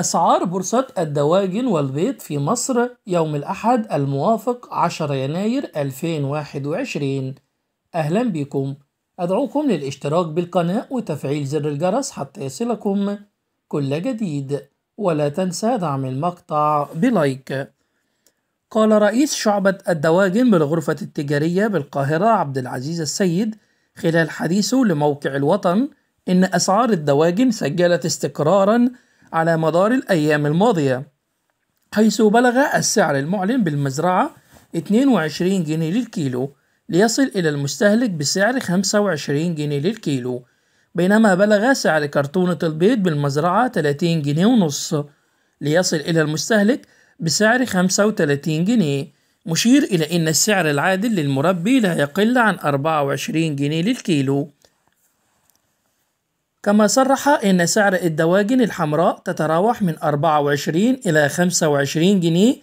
أسعار بورصات الدواجن والبيض في مصر يوم الأحد الموافق 10 يناير 2021 أهلا بكم أدعوكم للاشتراك بالقناة وتفعيل زر الجرس حتى يصلكم كل جديد ولا تنسى دعم المقطع بلايك قال رئيس شعبة الدواجن بالغرفة التجارية بالقاهرة عبد العزيز السيد خلال حديثه لموقع الوطن إن أسعار الدواجن سجلت استقراراً على مدار الأيام الماضية حيث بلغ السعر المعلن بالمزرعة 22 جنيه للكيلو ليصل إلى المستهلك بسعر 25 جنيه للكيلو بينما بلغ سعر كرتونة البيض بالمزرعة 30 جنيه ونص ليصل إلى المستهلك بسعر 35 جنيه مشير إلى أن السعر العادل للمربي لا يقل عن 24 جنيه للكيلو كما صرح أن سعر الدواجن الحمراء تتراوح من 24 إلى 25 جنيه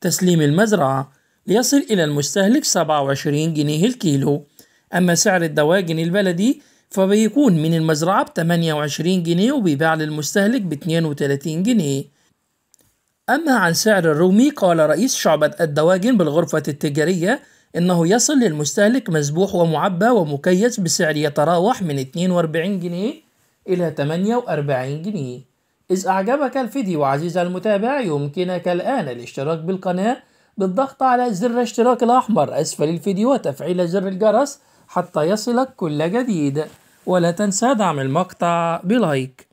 تسليم المزرعة ليصل إلى المستهلك 27 جنيه الكيلو أما سعر الدواجن البلدي فبيكون من المزرعة ب 28 جنيه وبيباع للمستهلك ب 32 جنيه أما عن سعر الرومي قال رئيس شعبة الدواجن بالغرفة التجارية إنه يصل للمستهلك مسبوح ومعبى ومكيس بسعر يتراوح من 42 جنيه إلى 48 جنيه إذا أعجبك الفيديو عزيزي المتابع يمكنك الآن الاشتراك بالقناة بالضغط على زر اشتراك الأحمر أسفل الفيديو وتفعيل زر الجرس حتى يصلك كل جديد ولا تنسى دعم المقطع بلايك